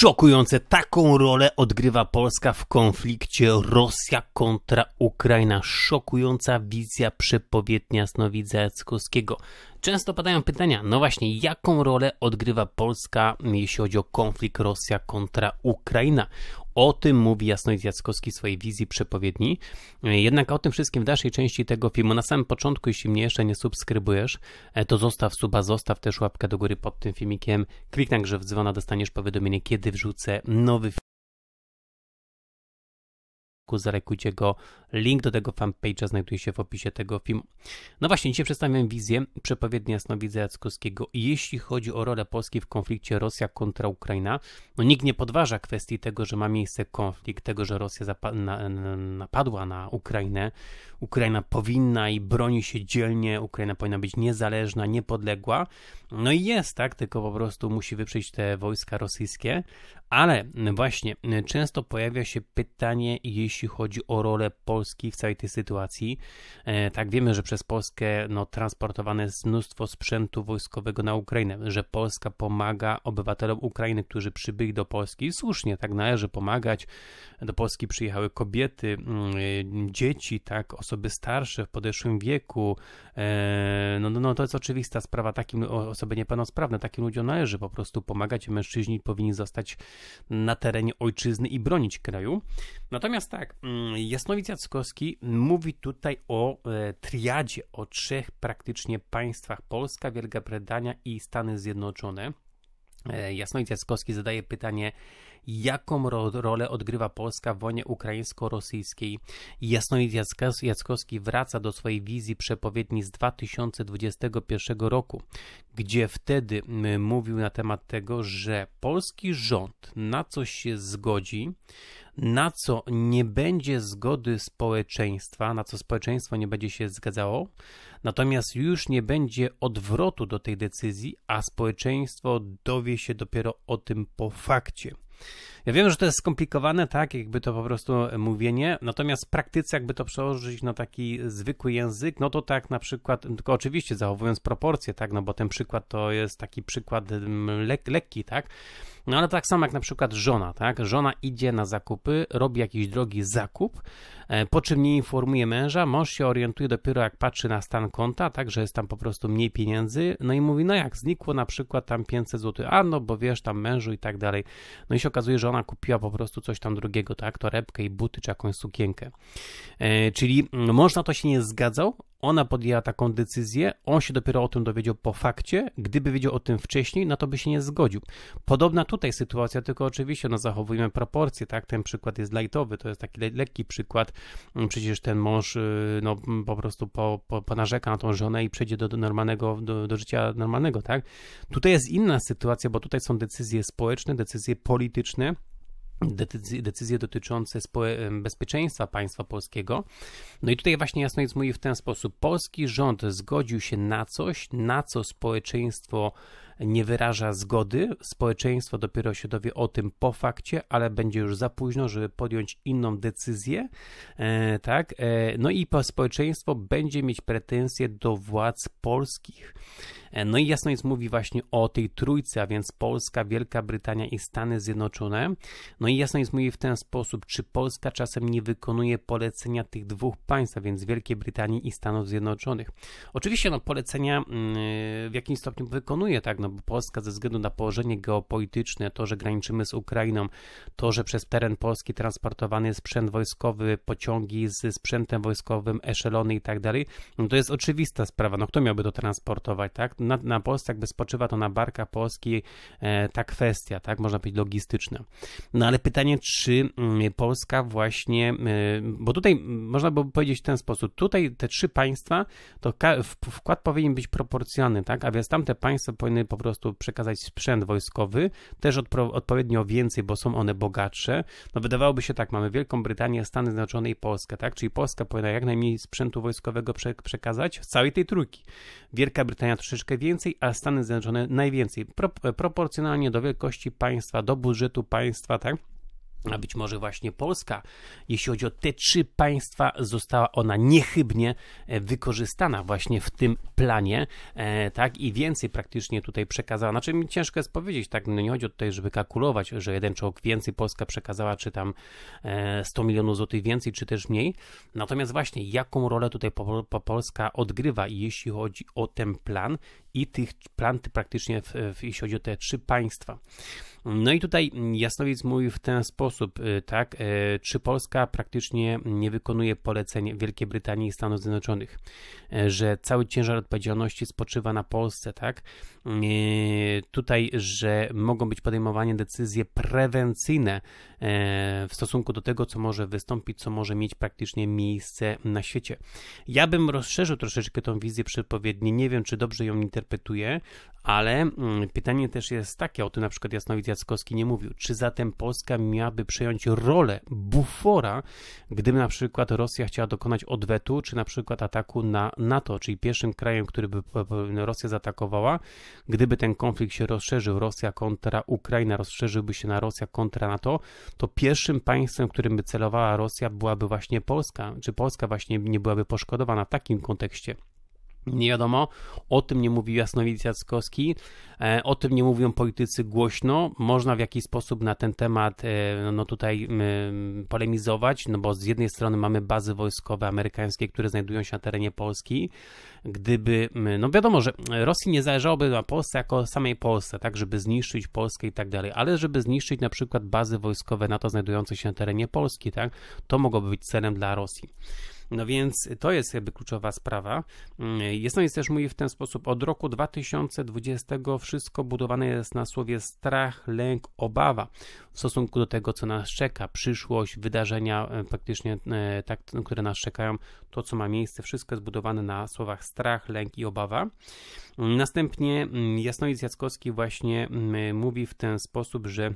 szokujące. Taką rolę odgrywa Polska w konflikcie Rosja kontra Ukraina. Szokująca wizja przepowiednia Snowidza Jackowskiego. Często padają pytania, no właśnie, jaką rolę odgrywa Polska, jeśli chodzi o konflikt Rosja kontra Ukraina? O tym mówi Jasno Jackowski w swojej wizji przepowiedni. Jednak o tym wszystkim w dalszej części tego filmu. Na samym początku, jeśli mnie jeszcze nie subskrybujesz, e, to zostaw suba, zostaw też łapkę do góry pod tym filmikiem. Klik także w dzwona, dostaniesz powiadomienie, kiedy wrzucę nowy film zarekujcie go Link do tego fanpage'a znajduje się w opisie tego filmu. No właśnie, dzisiaj przedstawiam wizję przepowiedni jasnowidza Jackowskiego. Jeśli chodzi o rolę Polski w konflikcie Rosja kontra Ukraina, no nikt nie podważa kwestii tego, że ma miejsce konflikt, tego, że Rosja na napadła na Ukrainę. Ukraina powinna i broni się dzielnie, Ukraina powinna być niezależna, niepodległa. No i jest, tak, tylko po prostu musi wyprzeć te wojska rosyjskie. Ale właśnie, często pojawia się pytanie, jeśli chodzi o rolę Polski Polski w całej tej sytuacji. E, tak wiemy, że przez Polskę no, transportowane jest mnóstwo sprzętu wojskowego na Ukrainę, że Polska pomaga obywatelom Ukrainy, którzy przybyli do Polski słusznie tak należy pomagać. Do Polski przyjechały kobiety, mm, e, dzieci, tak, osoby starsze w podeszłym wieku. E, no, no, no to jest oczywista sprawa, takim osoby niepełnosprawne, takim ludziom należy po prostu pomagać. Mężczyźni powinni zostać na terenie ojczyzny i bronić kraju. Natomiast tak, mm, Jasnowic Trzaskowski mówi tutaj o e, triadzie, o trzech praktycznie państwach: Polska, Wielka Brytania i Stany Zjednoczone. E, Jasnowid Jackowski zadaje pytanie, jaką ro rolę odgrywa Polska w wojnie ukraińsko-rosyjskiej. Jasnoid Jackowski wraca do swojej wizji przepowiedni z 2021 roku, gdzie wtedy mówił na temat tego, że polski rząd na coś się zgodzi, na co nie będzie zgody społeczeństwa, na co społeczeństwo nie będzie się zgadzało, natomiast już nie będzie odwrotu do tej decyzji, a społeczeństwo dowie się dopiero o tym po fakcie. Ja wiem, że to jest skomplikowane, tak, jakby to po prostu mówienie, natomiast w praktyce, jakby to przełożyć na taki zwykły język, no to tak na przykład, tylko oczywiście zachowując proporcje, tak, no bo ten przykład to jest taki przykład mm, lek lekki, tak, no ale tak samo jak na przykład żona, tak? Żona idzie na zakupy, robi jakiś drogi zakup, e, po czym nie informuje męża, mąż się orientuje dopiero jak patrzy na stan konta, tak, że jest tam po prostu mniej pieniędzy, no i mówi, no jak znikło na przykład tam 500 zł, a no bo wiesz, tam mężu i tak dalej. No i się okazuje, że ona kupiła po prostu coś tam drugiego, tak, torebkę i buty czy jakąś sukienkę. E, czyli można mm, to się nie zgadzał, ona podjęła taką decyzję, on się dopiero o tym dowiedział po fakcie. Gdyby wiedział o tym wcześniej, na no to by się nie zgodził. Podobna tutaj sytuacja, tylko oczywiście no, zachowujemy proporcje, tak? Ten przykład jest lightowy, to jest taki le lekki przykład. Mm, przecież ten mąż y, no, mm, po prostu po, po, ponarzeka na tą żonę i przejdzie do, do normalnego, do, do życia normalnego, tak? Tutaj jest inna sytuacja, bo tutaj są decyzje społeczne, decyzje polityczne Decyzje, decyzje dotyczące e, bezpieczeństwa państwa polskiego. No i tutaj właśnie jasno jest mówi w ten sposób: polski rząd zgodził się na coś, na co społeczeństwo nie wyraża zgody, społeczeństwo dopiero się dowie o tym po fakcie, ale będzie już za późno, żeby podjąć inną decyzję, e, tak? E, no i społeczeństwo będzie mieć pretensje do władz polskich. E, no i jasno jest mówi właśnie o tej trójce, a więc Polska, Wielka Brytania i Stany Zjednoczone. No i jasno jest mówi w ten sposób, czy Polska czasem nie wykonuje polecenia tych dwóch państw, a więc Wielkiej Brytanii i Stanów Zjednoczonych. Oczywiście no polecenia mm, w jakimś stopniu wykonuje, tak, no no bo Polska ze względu na położenie geopolityczne, to, że graniczymy z Ukrainą, to, że przez teren Polski transportowany jest sprzęt wojskowy, pociągi z sprzętem wojskowym, eszelony i tak dalej, no to jest oczywista sprawa, no kto miałby to transportować, tak? Na, na Polsce jakby spoczywa to na barka Polski e, ta kwestia, tak? Można powiedzieć logistyczna. No ale pytanie, czy mm, Polska właśnie, e, bo tutaj można by powiedzieć w ten sposób, tutaj te trzy państwa, to wkład powinien być proporcjonalny, tak? A więc tamte państwa powinny po prostu przekazać sprzęt wojskowy, też odpro- odpowiednio więcej, bo są one bogatsze. No wydawałoby się tak, mamy Wielką Brytanię, Stany Zjednoczone i Polskę, tak? Czyli Polska powinna jak najmniej sprzętu wojskowego prze- przekazać z całej tej trójki. Wielka Brytania troszeczkę więcej, a Stany Zjednoczone najwięcej. Pro- proporcjonalnie do wielkości państwa, do budżetu państwa, tak? a być może właśnie Polska, jeśli chodzi o te trzy państwa, została ona niechybnie e, wykorzystana właśnie w tym planie, e, tak, i więcej praktycznie tutaj przekazała, znaczy mi ciężko jest powiedzieć, tak, no nie chodzi o to, żeby kalkulować, że jeden czołg więcej Polska przekazała, czy tam 100 e, milionów złotych więcej, czy też mniej, natomiast właśnie jaką rolę tutaj Polska odgrywa, jeśli chodzi o ten plan i tych plan praktycznie, w, w, jeśli chodzi o te trzy państwa. No i tutaj Jasnowic mówi w ten sposób, y, tak, y, czy Polska praktycznie nie wykonuje poleceń Wielkiej Brytanii i Stanów Zjednoczonych, y, że cały ciężar odpowiedzialności spoczywa na Polsce, tak, tutaj, że mogą być podejmowane decyzje prewencyjne w stosunku do tego, co może wystąpić, co może mieć praktycznie miejsce na świecie. Ja bym rozszerzył troszeczkę tą wizję przepowiedni, nie wiem, czy dobrze ją interpretuję, ale mm, pytanie też jest takie, o tym na przykład Jasnowic Jackowski nie mówił. Czy zatem Polska miałaby przejąć rolę bufora, gdyby na przykład Rosja chciała dokonać odwetu, czy na przykład ataku na NATO, czyli pierwszym krajem, który by Rosja zaatakowała, gdyby ten konflikt się rozszerzył, Rosja kontra Ukraina rozszerzyłby się na Rosja kontra NATO, to pierwszym państwem, którym by celowała Rosja byłaby właśnie Polska, czy Polska właśnie nie byłaby poszkodowana w takim kontekście nie wiadomo, o tym nie mówi Jasnowic Jackowski, e, o tym nie mówią politycy głośno, można w jakiś sposób na ten temat e, no tutaj polemizować, no bo z jednej strony mamy bazy wojskowe amerykańskie, które znajdują się na terenie Polski, gdyby, no wiadomo, że Rosji nie zależałoby na Polsce jako samej Polsce, tak, żeby zniszczyć Polskę i tak dalej, ale żeby zniszczyć na przykład bazy wojskowe NATO znajdujące się na terenie Polski, tak, to mogłoby być celem dla Rosji. No więc to jest jakby kluczowa sprawa. Mm, jest, jest też mówi w ten sposób, od roku 2020 wszystko budowane jest na słowie strach, lęk, obawa w stosunku do tego, co nas czeka, przyszłość, wydarzenia e, praktycznie e, tak, które nas czekają, to co ma miejsce, wszystko jest budowane na słowach strach, lęk i obawa. Następnie mm, Jasnowic Jackowski właśnie mm, mówi w ten sposób, że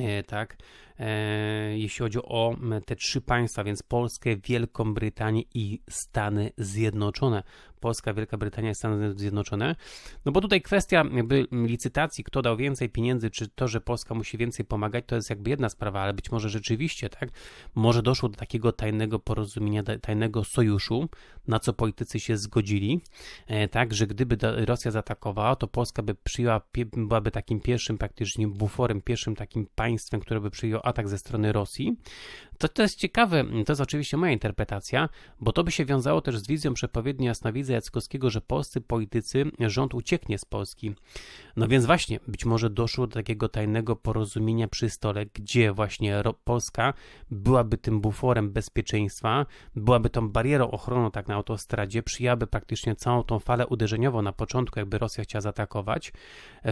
e, tak, E, jeśli chodzi o te trzy państwa, więc Polskę, Wielką Brytanię i Stany Zjednoczone. Polska, Wielka Brytania i Stany Zjednoczone. No bo tutaj kwestia jakby licytacji, kto dał więcej pieniędzy, czy to, że Polska musi więcej pomagać, to jest jakby jedna sprawa, ale być może rzeczywiście, tak? Może doszło do takiego tajnego porozumienia, tajnego sojuszu, na co politycy się zgodzili, e, tak, że gdyby Rosja zaatakowała, to Polska by przyjęła, byłaby takim pierwszym praktycznie buforem, pierwszym takim państwem, które by przyjęło atak ze strony Rosji. To, to jest ciekawe, to jest oczywiście moja interpretacja, bo to by się wiązało też z wizją przepowiedni Jasnowidza Jackowskiego, że polscy politycy, rząd ucieknie z Polski. No więc właśnie, być może doszło do takiego tajnego porozumienia przy stole, gdzie właśnie Polska byłaby tym buforem bezpieczeństwa, byłaby tą barierą ochroną tak na autostradzie, przyjaby praktycznie całą tą falę uderzeniową na początku, jakby Rosja chciała zaatakować.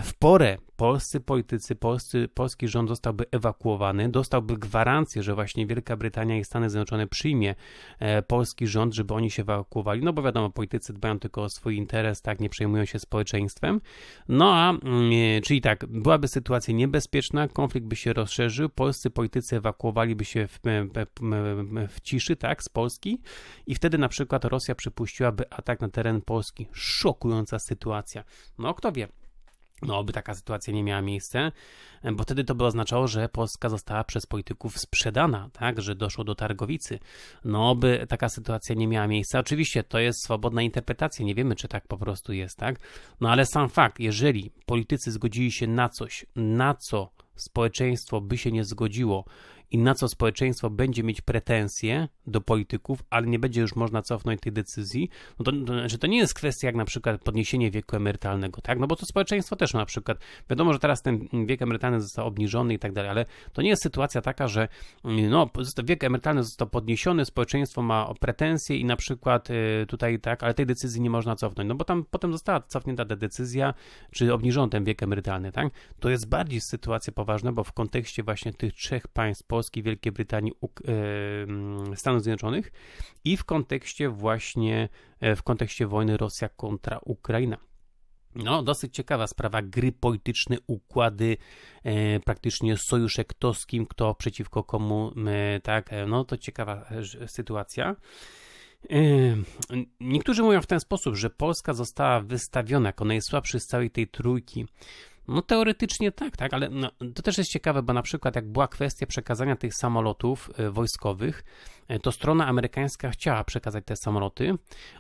W porę polscy politycy, polscy, polski rząd zostałby ewakuowany, dostałby gwarancję, że właśnie wielki Wielka Brytania i Stany Zjednoczone przyjmie e, polski rząd, żeby oni się ewakuowali, no bo wiadomo, politycy dbają tylko o swój interes, tak, nie przejmują się społeczeństwem. No a, mm, e, czyli tak, byłaby sytuacja niebezpieczna, konflikt by się rozszerzył, polscy politycy ewakuowaliby się w, e, w ciszy, tak, z Polski i wtedy na przykład Rosja przypuściłaby atak na teren Polski. Szokująca sytuacja. No kto wie, no, by taka sytuacja nie miała miejsca, e, bo wtedy to by oznaczało, że Polska została przez polityków sprzedana, tak, że doszło do targowicy. No, by taka sytuacja nie miała miejsca. Oczywiście to jest swobodna interpretacja, nie wiemy, czy tak po prostu jest, tak. No, ale sam fakt, jeżeli politycy zgodzili się na coś, na co społeczeństwo by się nie zgodziło i na co społeczeństwo będzie mieć pretensje do polityków, ale nie będzie już można cofnąć tej decyzji, no to, to, że znaczy, to nie jest kwestia jak na przykład podniesienie wieku emerytalnego, tak? No bo to społeczeństwo też na przykład, wiadomo, że teraz ten wiek emerytalny został obniżony i tak dalej, ale to nie jest sytuacja taka, że no, wiek emerytalny został podniesiony, społeczeństwo ma pretensje i na przykład y, tutaj tak, ale tej decyzji nie można cofnąć, no bo tam potem została cofnięta ta decyzja, czy obniżono ten wiek emerytalny, tak? To jest bardziej sytuacja poważna, bo w kontekście właśnie tych trzech państw Polski, Wielkiej Brytanii, e, Stanów Zjednoczonych i w kontekście właśnie, e, w kontekście wojny Rosja kontra Ukraina. No, dosyć ciekawa sprawa, gry polityczne, układy, e, praktycznie sojusze kto z kim, kto przeciwko komu, tak? e, tak, no to ciekawa e, sytuacja. Niektórzy mówią w ten sposób, że Polska została wystawiona jako najsłabszy z całej tej trójki. No teoretycznie tak, tak, ale no, to też jest ciekawe, bo na przykład jak była kwestia przekazania tych samolotów y, wojskowych, E, to strona amerykańska chciała przekazać te samoloty,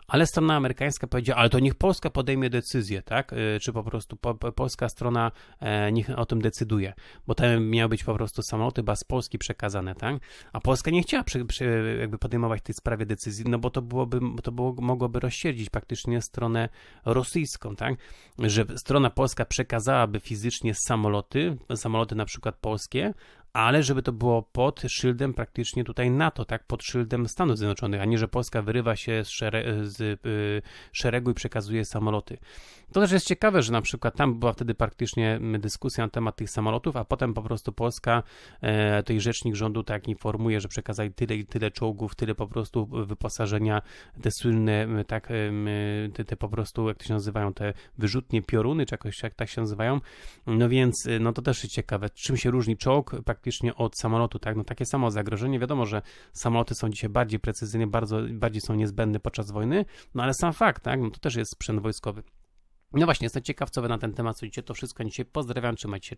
ale strona amerykańska powiedziała, ale to niech Polska podejmie decyzję, tak? E, czy po prostu po, po, polska strona e, niech o tym decyduje, bo tam miały być po prostu samoloty baz Polski przekazane, tak? A Polska nie chciała przy, przy, jakby podejmować w tej sprawie decyzji, no bo to byłoby, to było, mogłoby rozsierdzić praktycznie stronę rosyjską, tak? Że strona polska przekazałaby fizycznie samoloty, samoloty na przykład polskie, ale żeby to było pod szyldem praktycznie tutaj NATO, tak, pod szyldem Stanów Zjednoczonych, a nie, że Polska wyrywa się z, szere z y, szeregu i przekazuje samoloty. To też jest ciekawe, że na przykład tam była wtedy praktycznie dyskusja na temat tych samolotów, a potem po prostu Polska, e, tej rzecznik rządu tak informuje, że przekazali tyle i tyle czołgów, tyle po prostu wyposażenia, te słynne, tak, e, te, te po prostu, jak to się nazywają, te wyrzutnie pioruny, czy jakoś jak tak się nazywają. No więc, e, no to też jest ciekawe, czym się różni czołg, praktycznie od samolotu, tak? No takie samo zagrożenie. Wiadomo, że samoloty są dzisiaj bardziej precyzyjne, bardzo, bardziej są niezbędne podczas wojny, no ale sam fakt, tak? No to też jest sprzęt wojskowy. No właśnie, jestem ciekaw, co wy na ten temat sądzicie. To wszystko dzisiaj. Pozdrawiam, trzymajcie się.